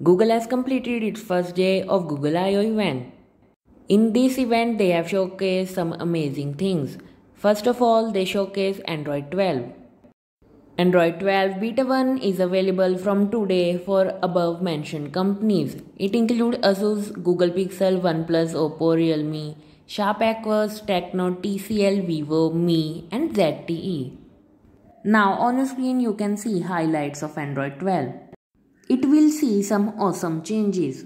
Google has completed its first day of Google I.O. event. In this event, they have showcased some amazing things. First of all, they showcase Android 12. Android 12 Beta 1 is available from today for above mentioned companies. It includes Asus, Google Pixel, OnePlus, Oppo, Realme, Sharp Aquas, Tecno, TCL, Vivo, Mi, and ZTE. Now on the screen you can see highlights of Android 12 it will see some awesome changes.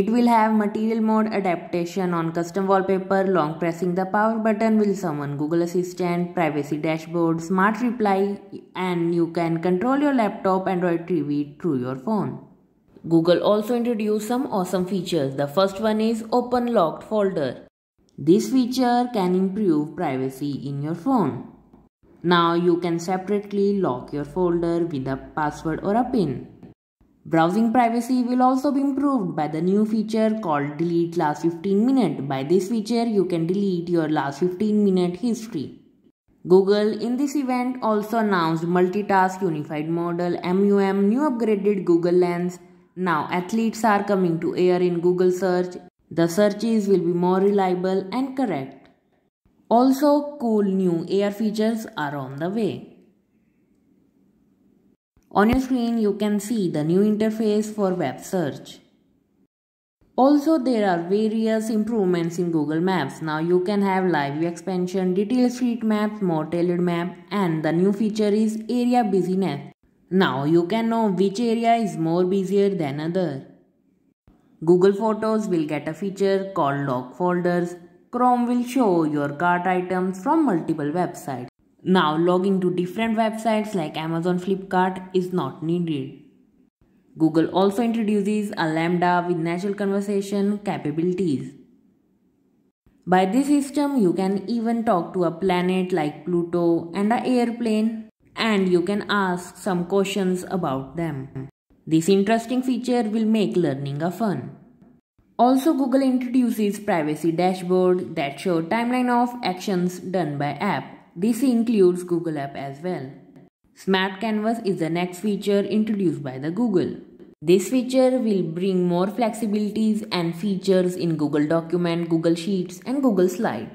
It will have material mode adaptation on custom wallpaper, long pressing the power button will summon Google Assistant, privacy dashboard, smart reply and you can control your laptop Android TV through your phone. Google also introduced some awesome features. The first one is open locked folder. This feature can improve privacy in your phone. Now you can separately lock your folder with a password or a pin. Browsing privacy will also be improved by the new feature called delete last 15 minute. By this feature, you can delete your last 15 minute history. Google in this event also announced multitask unified model MUM new upgraded Google Lens. Now athletes are coming to air in Google search. The searches will be more reliable and correct. Also cool new air features are on the way. On your screen, you can see the new interface for web search. Also, there are various improvements in Google Maps. Now you can have live view expansion, detailed street maps, more tailored map and the new feature is area busyness. Now you can know which area is more busier than other. Google Photos will get a feature called log folders. Chrome will show your cart items from multiple websites. Now logging to different websites like Amazon Flipkart is not needed. Google also introduces a Lambda with natural conversation capabilities. By this system, you can even talk to a planet like Pluto and an airplane, and you can ask some questions about them. This interesting feature will make learning a fun. Also, Google introduces privacy dashboard that show timeline of actions done by app this includes Google App as well. Smart Canvas is the next feature introduced by the Google. This feature will bring more flexibilities and features in Google Document, Google Sheets and Google Slide.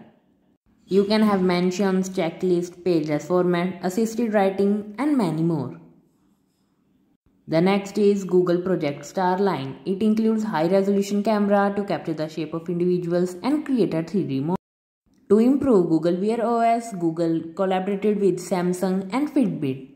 You can have mentions, checklist, pages format, assisted writing and many more. The next is Google Project Starline. It includes high resolution camera to capture the shape of individuals and create a 3D model. To improve Google Wear OS, Google collaborated with Samsung and Fitbit.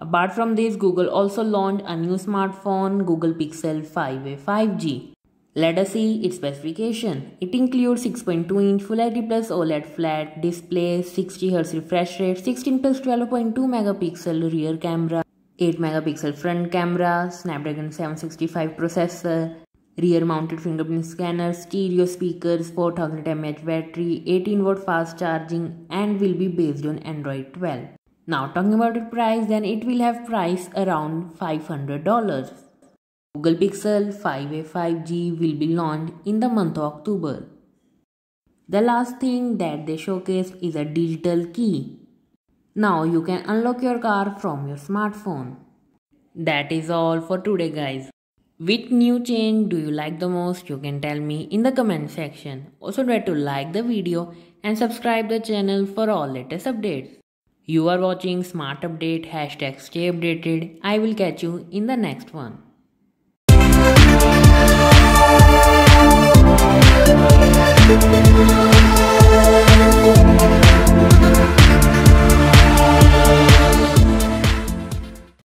Apart from this, Google also launched a new smartphone, Google Pixel 5a 5G. Let us see its specification. It includes 6.2 inch Full HD Plus OLED flat display, 60Hz refresh rate, 16 plus 12.2 megapixel rear camera, 8 megapixel front camera, Snapdragon 765 processor, rear mounted fingerprint scanner, stereo speakers, 4000 mAh battery, 18 watt fast charging and will be based on Android 12. Now talking about the price then it will have price around $500. Google Pixel 5a 5G will be launched in the month of October. The last thing that they showcased is a digital key. Now you can unlock your car from your smartphone. That is all for today guys. Which new change do you like the most? You can tell me in the comment section. Also try to like the video and subscribe the channel for all latest updates. You are watching Smart Update, hashtag stay updated. I will catch you in the next one.